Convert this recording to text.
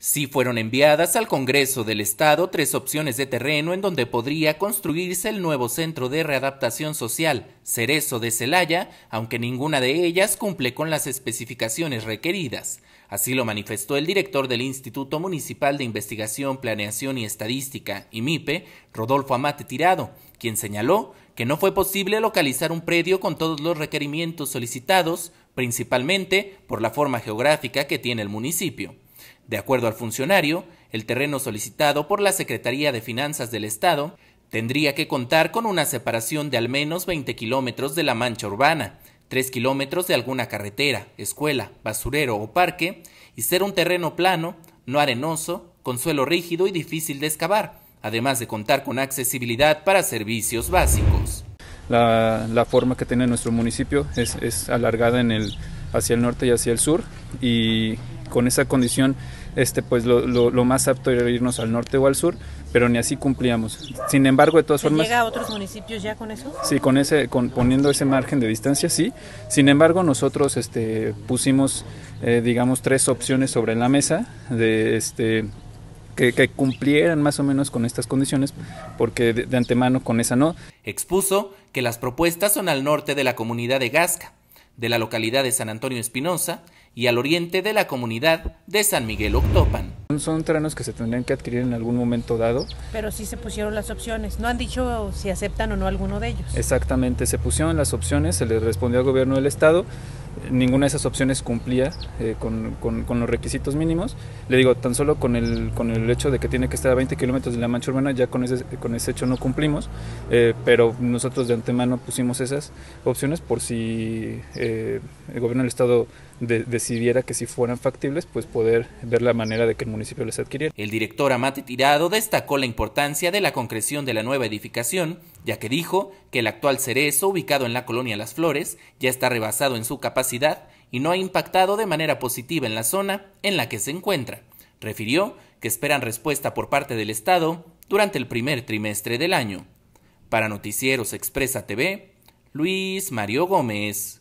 Sí fueron enviadas al Congreso del Estado tres opciones de terreno en donde podría construirse el nuevo Centro de Readaptación Social, Cerezo de Celaya, aunque ninguna de ellas cumple con las especificaciones requeridas. Así lo manifestó el director del Instituto Municipal de Investigación, Planeación y Estadística, IMIPE, Rodolfo Amate Tirado, quien señaló que no fue posible localizar un predio con todos los requerimientos solicitados, principalmente por la forma geográfica que tiene el municipio. De acuerdo al funcionario, el terreno solicitado por la Secretaría de Finanzas del Estado tendría que contar con una separación de al menos 20 kilómetros de la mancha urbana, 3 kilómetros de alguna carretera, escuela, basurero o parque, y ser un terreno plano, no arenoso, con suelo rígido y difícil de excavar, además de contar con accesibilidad para servicios básicos. La, forma que tiene nuestro municipio es, es alargada en el, hacia el norte y hacia el sur y con esa condición, este, pues lo, más apto era irnos al norte o al sur, pero ni así cumplíamos. Sin embargo, de todas formas... ¿Llega a otros municipios ya con eso? Sí, con ese, poniendo ese margen de distancia, sí. Sin embargo, nosotros este, pusimos, eh, digamos, tres opciones sobre la mesa de este... Que, cumplieran más o menos con estas condiciones, porque de antemano con esa no. Expuso que las propuestas son al norte de la comunidad de Gasca, de la localidad de San Antonio Espinosa y al oriente de la comunidad de San Miguel Octopan. Son terrenos que se tendrían que adquirir en algún momento dado. Pero sí se pusieron las opciones, no han dicho si aceptan o no alguno de ellos. Exactamente, se pusieron las opciones, se les respondió al gobierno del estado, ninguna de esas opciones cumplía eh, con, los requisitos mínimos. Le digo, tan solo con el, con el hecho de que tiene que estar a 20 kilómetros de la mancha urbana, ya con ese, con ese hecho no cumplimos, eh, pero nosotros de antemano pusimos esas opciones por si eh, el gobierno del Estado decidiera que si fueran factibles, pues poder ver la manera de que el municipio les adquiriera. El director Amate Tirado destacó la importancia de la concreción de la nueva edificación, ya que dijo que el actual cerezo ubicado en la colonia Las Flores ya está rebasado en su capacidad y no ha impactado de manera positiva en la zona en la que se encuentra. Refirió que esperan respuesta por parte del Estado durante el primer trimestre del año. Para Noticieros Expresa TV, Luis Mario Gómez.